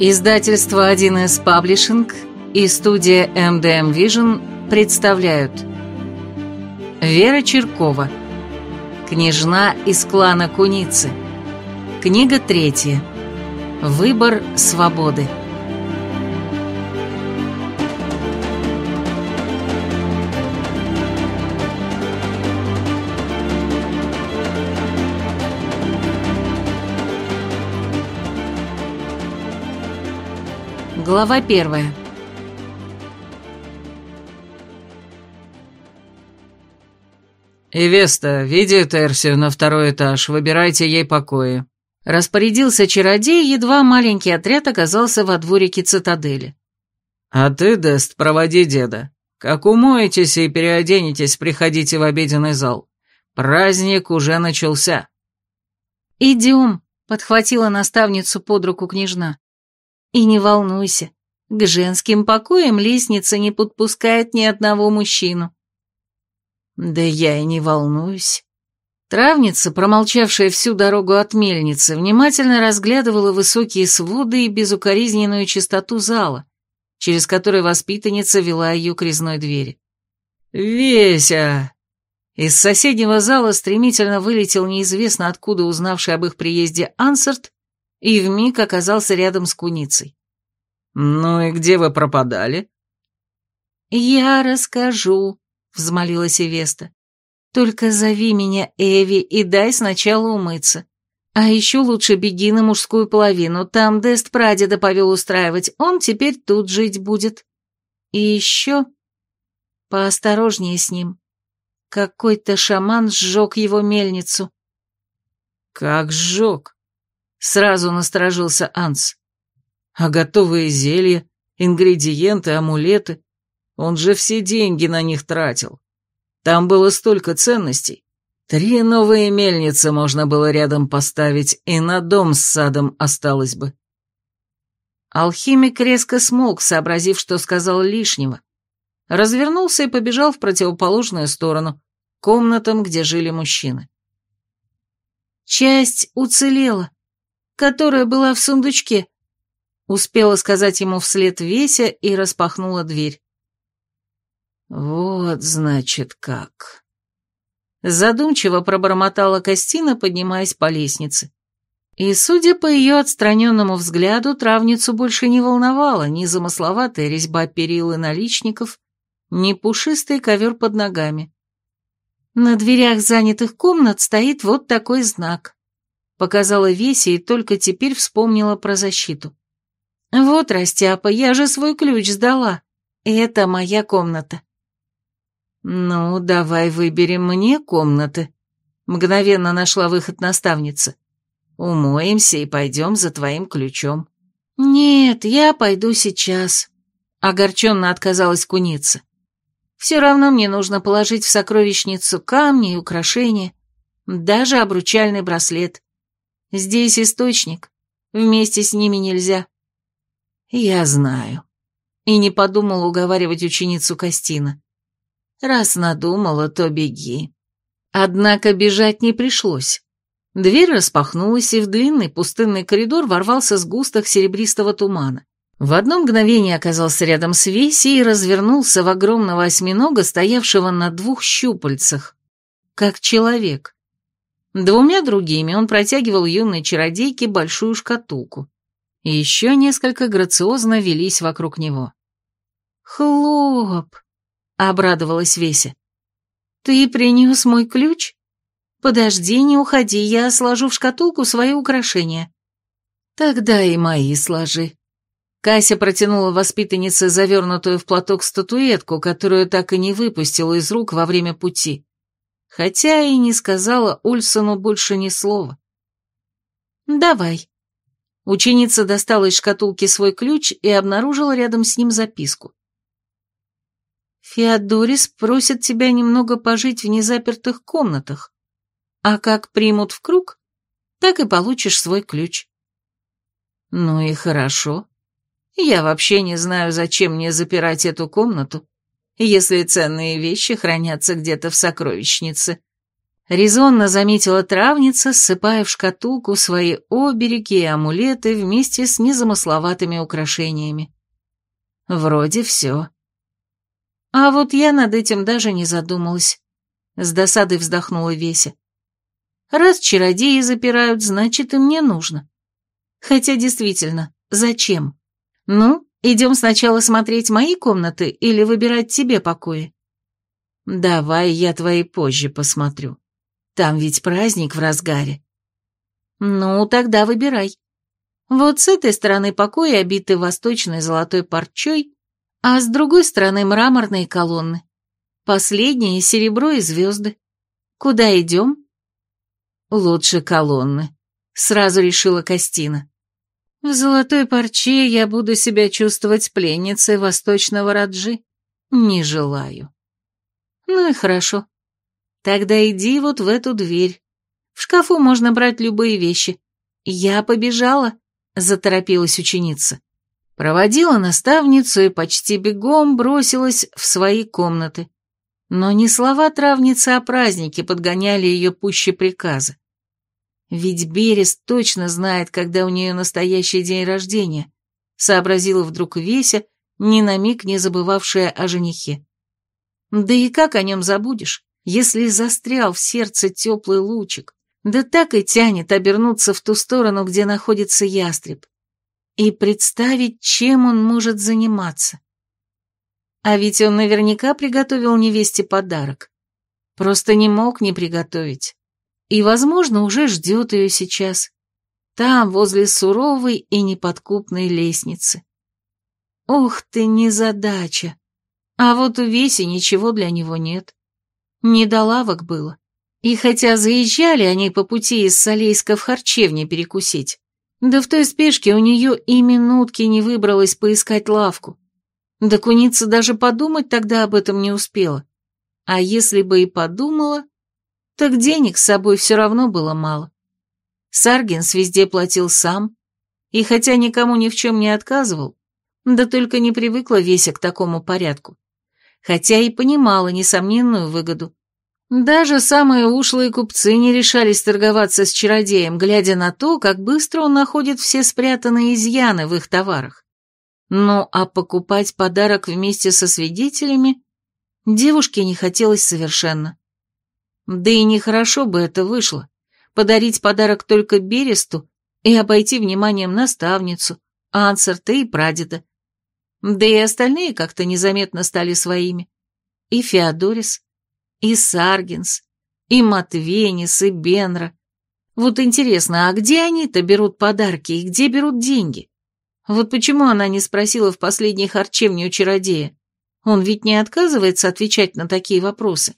Издательство 1С Паблишинг и студия MDM Vision представляют Вера Черкова Княжна из клана Куницы Книга третья Выбор свободы Глава первая. «Эвеста, видит Терсию на второй этаж, выбирайте ей покои». Распорядился чародей, едва маленький отряд оказался во дворике цитадели. «А ты, Дест, проводи деда. Как умоетесь и переоденетесь, приходите в обеденный зал. Праздник уже начался». «Идем», — подхватила наставницу под руку княжна. И не волнуйся, к женским покоям лестница не подпускает ни одного мужчину. Да я и не волнуюсь. Травница, промолчавшая всю дорогу от мельницы, внимательно разглядывала высокие своды и безукоризненную чистоту зала, через который воспитанница вела ее к резной двери. «Веся!» Из соседнего зала стремительно вылетел неизвестно откуда узнавший об их приезде Ансарт и вмиг оказался рядом с куницей. «Ну и где вы пропадали?» «Я расскажу», — взмолилась Эвеста. «Только зови меня Эви и дай сначала умыться. А еще лучше беги на мужскую половину, там Дест прадеда повел устраивать, он теперь тут жить будет. И еще...» «Поосторожнее с ним. Какой-то шаман сжег его мельницу». «Как сжег?» Сразу насторожился Анс. А готовые зелья, ингредиенты, амулеты. Он же все деньги на них тратил. Там было столько ценностей. Три новые мельницы можно было рядом поставить, и на дом с садом осталось бы. Алхимик резко смолк, сообразив, что сказал лишнего. Развернулся и побежал в противоположную сторону, комнатам, где жили мужчины. Часть уцелела, которая была в сундучке», — успела сказать ему вслед Веся и распахнула дверь. «Вот, значит, как...» Задумчиво пробормотала Костина, поднимаясь по лестнице. И, судя по ее отстраненному взгляду, травницу больше не волновала ни замысловатая резьба перил и наличников, ни пушистый ковер под ногами. На дверях занятых комнат стоит вот такой знак показала Весе и только теперь вспомнила про защиту. «Вот, Растяпа, я же свой ключ сдала. Это моя комната». «Ну, давай выберем мне комнаты», — мгновенно нашла выход наставница. «Умоемся и пойдем за твоим ключом». «Нет, я пойду сейчас», — огорченно отказалась куница. «Все равно мне нужно положить в сокровищницу камни и украшения, даже обручальный браслет». Здесь источник. Вместе с ними нельзя. Я знаю. И не подумала уговаривать ученицу Костина. Раз надумала, то беги. Однако бежать не пришлось. Дверь распахнулась, и в длинный пустынный коридор ворвался с сгусток серебристого тумана. В одно мгновение оказался рядом с Веси и развернулся в огромного осьминога, стоявшего на двух щупальцах, как человек. Двумя другими он протягивал юной чародейке большую шкатулку. И еще несколько грациозно велись вокруг него. «Хлоп!» — обрадовалась Веся. «Ты принес мой ключ? Подожди, не уходи, я сложу в шкатулку свои украшения». «Тогда и мои сложи». Кася протянула воспитаннице завернутую в платок статуэтку, которую так и не выпустила из рук во время пути хотя и не сказала Ульсону больше ни слова. «Давай». Ученица достала из шкатулки свой ключ и обнаружила рядом с ним записку. «Феодорис просит тебя немного пожить в незапертых комнатах, а как примут в круг, так и получишь свой ключ». «Ну и хорошо. Я вообще не знаю, зачем мне запирать эту комнату, если ценные вещи хранятся где-то в сокровищнице. Резонно заметила травница, ссыпая в шкатулку свои обереги и амулеты вместе с незамысловатыми украшениями. Вроде все. А вот я над этим даже не задумалась. С досадой вздохнула Веся. Раз чародеи запирают, значит и мне нужно. Хотя действительно, зачем? Ну, Идем сначала смотреть мои комнаты или выбирать тебе покои?» «Давай я твои позже посмотрю. Там ведь праздник в разгаре». «Ну, тогда выбирай. Вот с этой стороны покои обиты восточной золотой парчой, а с другой стороны мраморные колонны. Последние — серебро и звезды. Куда идем?» «Лучше колонны», — сразу решила Костина. В золотой парче я буду себя чувствовать пленницей восточного Раджи. Не желаю. Ну и хорошо. Тогда иди вот в эту дверь. В шкафу можно брать любые вещи. Я побежала, заторопилась ученица. Проводила наставницу и почти бегом бросилась в свои комнаты. Но не слова травницы о а празднике подгоняли ее пуще приказа. Ведь Берест точно знает, когда у нее настоящий день рождения, сообразила вдруг Веся, ни на миг не забывавшая о женихе. Да и как о нем забудешь, если застрял в сердце теплый лучик, да так и тянет обернуться в ту сторону, где находится ястреб, и представить, чем он может заниматься. А ведь он наверняка приготовил невесте подарок. Просто не мог не приготовить и, возможно, уже ждет ее сейчас, там, возле суровой и неподкупной лестницы. Ох ты, незадача! А вот у Веси ничего для него нет. Не до лавок было. И хотя заезжали они по пути из Солейска в харчевне перекусить, да в той спешке у нее и минутки не выбралось поискать лавку. Да куница даже подумать тогда об этом не успела. А если бы и подумала, так денег с собой все равно было мало. Саргинс везде платил сам, и хотя никому ни в чем не отказывал, да только не привыкла Веся к такому порядку, хотя и понимала несомненную выгоду. Даже самые ушлые купцы не решались торговаться с чародеем, глядя на то, как быстро он находит все спрятанные изъяны в их товарах. Ну, а покупать подарок вместе со свидетелями девушке не хотелось совершенно. Да и нехорошо бы это вышло. Подарить подарок только Бересту и обойти вниманием наставницу, Ансерта и прадеда. Да и остальные как-то незаметно стали своими. И Феодорис, и Саргинс, и Матвенис, и Бенра. Вот интересно, а где они-то берут подарки и где берут деньги? Вот почему она не спросила в последней харчевне у чародея? Он ведь не отказывается отвечать на такие вопросы.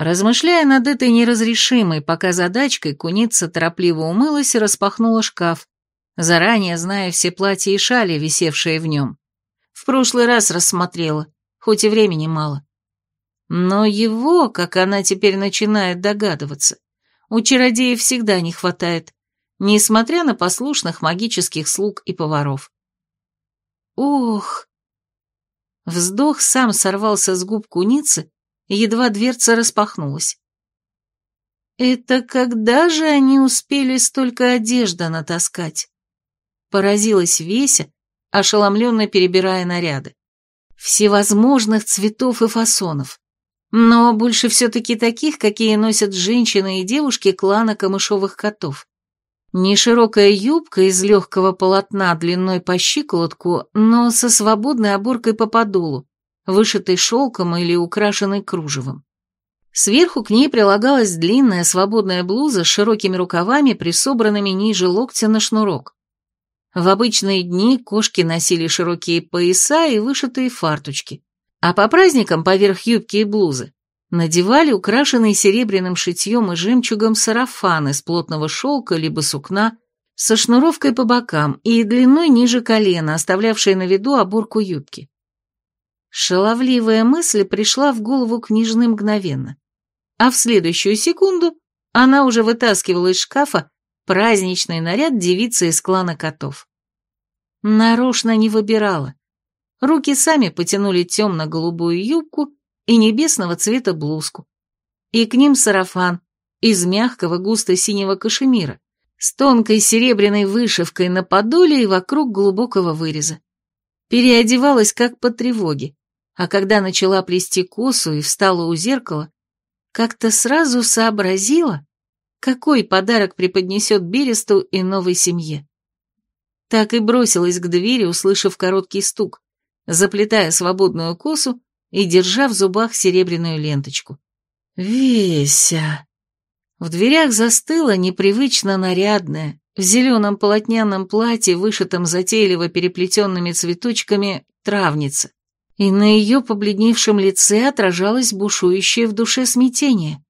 Размышляя над этой неразрешимой пока задачкой, куница торопливо умылась и распахнула шкаф, заранее зная все платья и шали, висевшие в нем. В прошлый раз рассмотрела, хоть и времени мало. Но его, как она теперь начинает догадываться, у чародеев всегда не хватает, несмотря на послушных магических слуг и поваров. Ох! Вздох сам сорвался с губ куницы, едва дверца распахнулась. «Это когда же они успели столько одежды натаскать?» Поразилась Веся, ошеломленно перебирая наряды. Всевозможных цветов и фасонов, но больше все-таки таких, какие носят женщины и девушки клана камышовых котов. Неширокая юбка из легкого полотна длиной по щиколотку, но со свободной оборкой по подолу, вышитый шелком или украшенный кружевом. Сверху к ней прилагалась длинная свободная блуза с широкими рукавами, присобранными ниже локтя на шнурок. В обычные дни кошки носили широкие пояса и вышитые фарточки, а по праздникам поверх юбки и блузы надевали украшенные серебряным шитьем и жемчугом сарафан из плотного шелка либо сукна со шнуровкой по бокам и длиной ниже колена, оставлявшей на виду оборку юбки. Шаловливая мысль пришла в голову княжны мгновенно. А в следующую секунду она уже вытаскивала из шкафа праздничный наряд девицы из клана котов. Нарочно не выбирала. Руки сами потянули темно-голубую юбку и небесного цвета блузку. И к ним сарафан из мягкого густо-синего кашемира с тонкой серебряной вышивкой на подоле и вокруг глубокого выреза. Переодевалась как по тревоге, а когда начала плести косу и встала у зеркала, как-то сразу сообразила, какой подарок преподнесет Бересту и новой семье. Так и бросилась к двери, услышав короткий стук, заплетая свободную косу и держа в зубах серебряную ленточку. «Веся!» В дверях застыла непривычно нарядная, в зеленом полотняном платье, вышитом затейливо переплетенными цветочками, травница и на ее побледневшем лице отражалось бушующее в душе смятение.